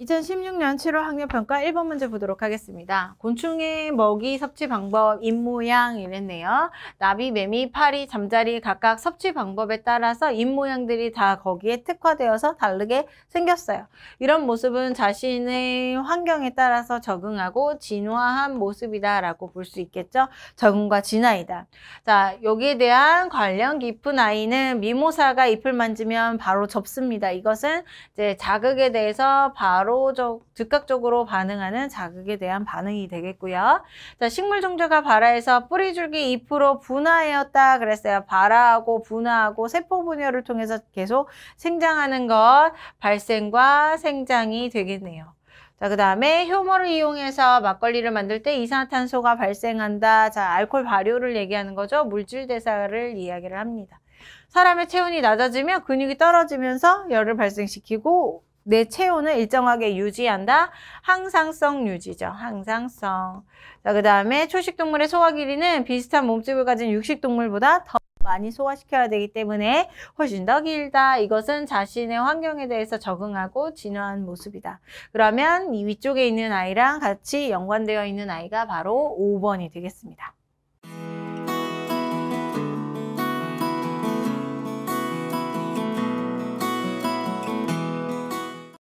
2016년 7월 학력평가 1번 문제 보도록 하겠습니다. 곤충의 먹이 섭취 방법, 입모양 이랬네요. 나비, 매미, 파리, 잠자리 각각 섭취 방법에 따라서 입모양들이 다 거기에 특화되어서 다르게 생겼어요. 이런 모습은 자신의 환경에 따라서 적응하고 진화한 모습이다라고 볼 수 있겠죠. 적응과 진화이다. 자, 여기에 대한 관련 깊은 아이는 미모사가 잎을 만지면 바로 접습니다. 이것은 이제 자극에 대해서 바로 바로적 즉각적으로 반응하는 자극에 대한 반응이 되겠고요. 자, 식물 종자가 발아해서 뿌리 줄기 잎으로 분화하였다 그랬어요. 발아하고 분화하고 세포 분열을 통해서 계속 생장하는 것 발생과 생장이 되겠네요. 자, 그 다음에 효모를 이용해서 막걸리를 만들 때 이산화탄소가 발생한다. 자, 알코올 발효를 얘기하는 거죠. 물질 대사를 이야기를 합니다. 사람의 체온이 낮아지면 근육이 떨어지면서 열을 발생시키고 내 체온을 일정하게 유지한다. 항상성 유지죠. 항상성. 자, 그 다음에 초식동물의 소화 길이는 비슷한 몸집을 가진 육식동물보다 더 많이 소화시켜야 되기 때문에 훨씬 더 길다. 이것은 자신의 환경에 대해서 적응하고 진화한 모습이다. 그러면 이 위쪽에 있는 아이랑 같이 연관되어 있는 아이가 바로 5번이 되겠습니다.